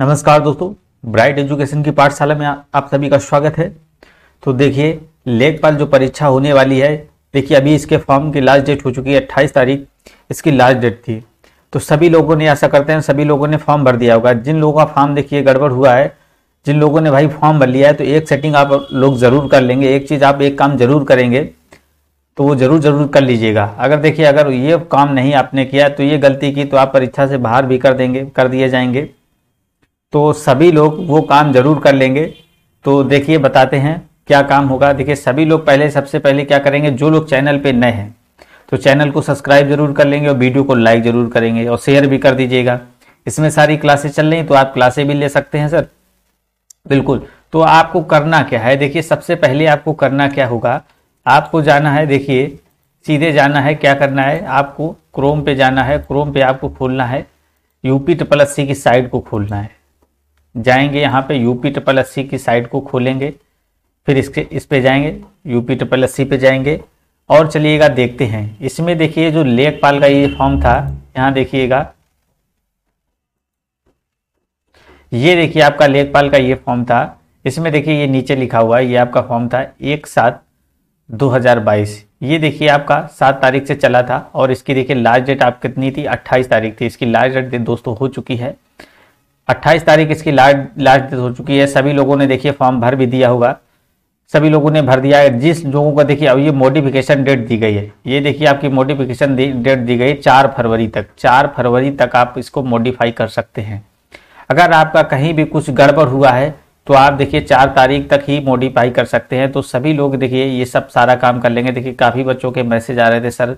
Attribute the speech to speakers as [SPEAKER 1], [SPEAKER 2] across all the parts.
[SPEAKER 1] नमस्कार दोस्तों bright education की पाठशाला में आप सभी का स्वागत है तो देखिए लेखपाल जो परीक्षा होने वाली है देखिए अभी इसके फॉर्म की लास्ट डेट हो चुकी है अट्ठाईस तारीख इसकी लास्ट डेट थी तो सभी लोगों ने ऐसा करते हैं सभी लोगों ने फॉर्म भर दिया होगा जिन लोगों का फॉर्म देखिए गड़बड़ हुआ है जिन लोगों ने भाई फॉर्म भर लिया है तो एक सेटिंग आप लोग ज़रूर कर लेंगे एक चीज़ आप एक काम ज़रूर करेंगे तो वो ज़रूर ज़रूर कर लीजिएगा अगर देखिए अगर ये काम नहीं आपने किया तो ये गलती की तो आप परीक्षा से बाहर भी कर देंगे कर दिए जाएंगे तो सभी लोग वो काम ज़रूर कर लेंगे तो देखिए बताते हैं क्या काम होगा देखिए सभी लोग पहले सबसे पहले क्या करेंगे जो लोग चैनल पे नए हैं तो चैनल को सब्सक्राइब जरूर कर लेंगे और वीडियो को लाइक जरूर करेंगे और शेयर भी कर दीजिएगा इसमें सारी क्लासेस चल रही तो आप क्लासे भी ले सकते हैं सर बिल्कुल तो आपको करना क्या है देखिए सबसे पहले आपको करना क्या होगा आपको जाना है देखिए सीधे जाना है क्या करना है आपको क्रोम पे जाना है क्रोम पे आपको खोलना है यूपी ट्रिपल एस की साइट को खोलना है जाएंगे यहाँ पे यूपी ट्रिपल एस की साइट को खोलेंगे फिर इसके इस पे जाएंगे यूपी ट्रिपल एस पे जाएंगे और चलिएगा देखते हैं इसमें देखिए जो लेखपाल का ये फॉर्म था यहाँ देखिएगा ये देखिए आपका लेखपाल का ये फॉर्म था इसमें देखिए ये नीचे लिखा हुआ है ये आपका फॉर्म था एक सात दो हजार बाईस ये देखिए आपका सात तारीख से चला था और इसकी देखिए लास्ट डेट आप कितनी थी अट्ठाईस तारीख थी इसकी लास्ट डेट दोस्तों हो चुकी है अट्ठाईस तारीख इसकी लास्ट लास्ट डेट हो चुकी है सभी लोगों ने देखिए फॉर्म भर भी दिया होगा सभी लोगों ने भर दिया है जिस लोगों का देखिए अब ये मोडिफिकेशन डेट दी गई है ये देखिए आपकी मोडिफिकेशन डेट दी गई चार फरवरी तक चार फरवरी तक आप इसको मॉडिफाई कर सकते हैं अगर आपका कहीं भी कुछ गड़बड़ हुआ है तो आप देखिए चार तारीख तक ही मॉडिफाई कर सकते हैं तो सभी लोग देखिए ये सब सारा काम कर लेंगे देखिए काफ़ी बच्चों के मैसेज आ रहे थे सर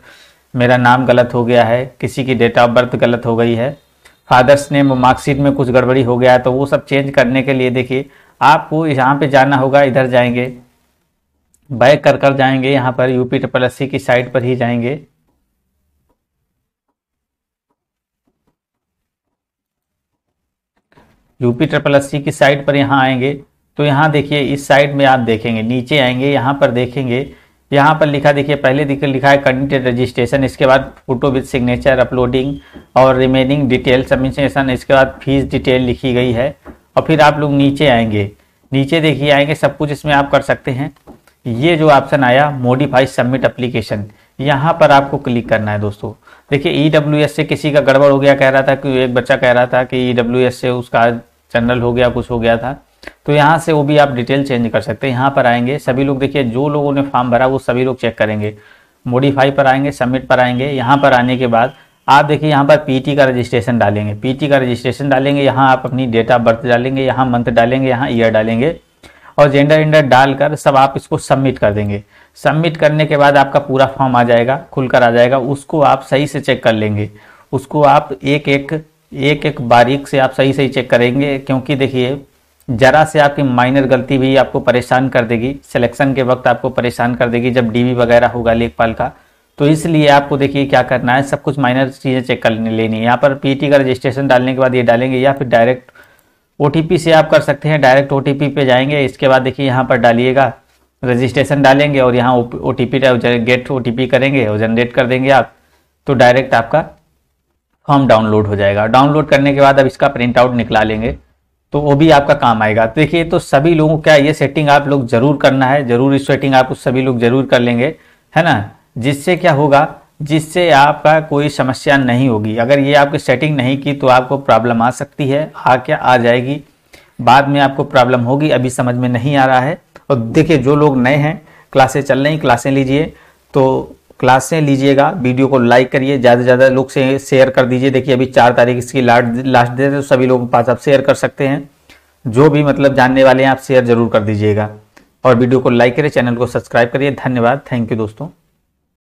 [SPEAKER 1] मेरा नाम गलत हो गया है किसी की डेट ऑफ बर्थ गलत हो गई है फादर्स नेम मार्कशीट में कुछ गड़बड़ी हो गया है तो वो सब चेंज करने के लिए देखिए आपको यहाँ पे जाना होगा इधर जाएंगे बैक कर कर जाएंगे यहाँ पर यूपी ट्रिपल एस की साइट पर ही जाएंगे यूपी ट्रिपल एस की साइट पर यहाँ आएंगे तो यहाँ देखिए इस साइड में आप देखेंगे नीचे आएंगे यहाँ पर देखेंगे यहाँ पर लिखा देखिए पहले देखिए लिखा है कंटेंट रजिस्ट्रेशन इसके बाद फोटो विद सिग्नेचर अपलोडिंग और रिमेनिंग डिटेल सबमिशन इसके बाद फीस डिटेल लिखी गई है और फिर आप लोग नीचे आएंगे नीचे देखिए आएंगे सब कुछ इसमें आप कर सकते हैं ये जो ऑप्शन आया मोडिफाई सबमिट अप्लीकेशन यहाँ पर आपको क्लिक करना है दोस्तों देखिए ई e से किसी का गड़बड़ हो गया कह रहा था कि एक बच्चा कह रहा था कि ई e से उसका जनरल हो गया कुछ हो गया था तो यहाँ से वो भी आप डिटेल चेंज कर सकते हैं यहाँ पर आएंगे सभी लोग देखिए जो लोगों ने फॉर्म भरा वो सभी लोग चेक करेंगे मोडिफाई पर आएंगे सबमिट पर आएंगे यहाँ पर आने के बाद आप देखिए यहाँ पर पीटी का रजिस्ट्रेशन डालेंगे पीटी का रजिस्ट्रेशन डालेंगे यहाँ आप अपनी डेट ऑफ बर्थ डालेंगे यहाँ मंथ डालेंगे यहाँ ईयर डालेंगे और जेंडर इंडर डालकर सब आप इसको सबमिट कर देंगे सबमिट करने के बाद आपका पूरा फॉर्म आ जाएगा खुलकर आ जाएगा उसको आप सही से चेक कर लेंगे उसको आप एक एक एक एक बारीक से आप सही सही चेक करेंगे क्योंकि देखिए ज़रा से आपकी माइनर गलती भी आपको परेशान कर देगी सिलेक्शन के वक्त आपको परेशान कर देगी जब डीवी वगैरह होगा लेखपाल का तो इसलिए आपको देखिए क्या करना है सब कुछ माइनर चीज़ें चेक कर लेनी है यहाँ पर पी का रजिस्ट्रेशन डालने के बाद ये डालेंगे या फिर डायरेक्ट ओ से आप कर सकते हैं डायरेक्ट ओ पे जाएंगे इसके बाद देखिए यहाँ पर डालिएगा रजिस्ट्रेशन डालेंगे और यहाँ ओ टी पी गेट ओ करेंगे और जनरेट कर देंगे आप तो डायरेक्ट आपका फॉर्म डाउनलोड हो जाएगा डाउनलोड करने के बाद अब इसका प्रिंट आउट निकला लेंगे तो वो भी आपका काम आएगा तो देखिए तो सभी लोगों क्या ये सेटिंग आप लोग जरूर करना है जरूर इस सेटिंग आप सभी लोग जरूर कर लेंगे है ना जिससे क्या होगा जिससे आपका कोई समस्या नहीं होगी अगर ये आपकी सेटिंग नहीं की तो आपको प्रॉब्लम आ सकती है आ क्या आ जाएगी बाद में आपको प्रॉब्लम होगी अभी समझ में नहीं आ रहा है और देखिए जो लोग नए हैं क्लासें चल रही क्लासें लीजिए तो क्लासें लीजिएगा वीडियो को लाइक करिए ज़्यादा से ज़्यादा लोग से शेयर कर दीजिए देखिए अभी चार तारीख इसकी लास्ट डेट है तो सभी लोगों के पास आप शेयर कर सकते हैं जो भी मतलब जानने वाले हैं आप शेयर जरूर कर दीजिएगा और वीडियो को लाइक करिए चैनल को सब्सक्राइब करिए धन्यवाद थैंक यू दोस्तों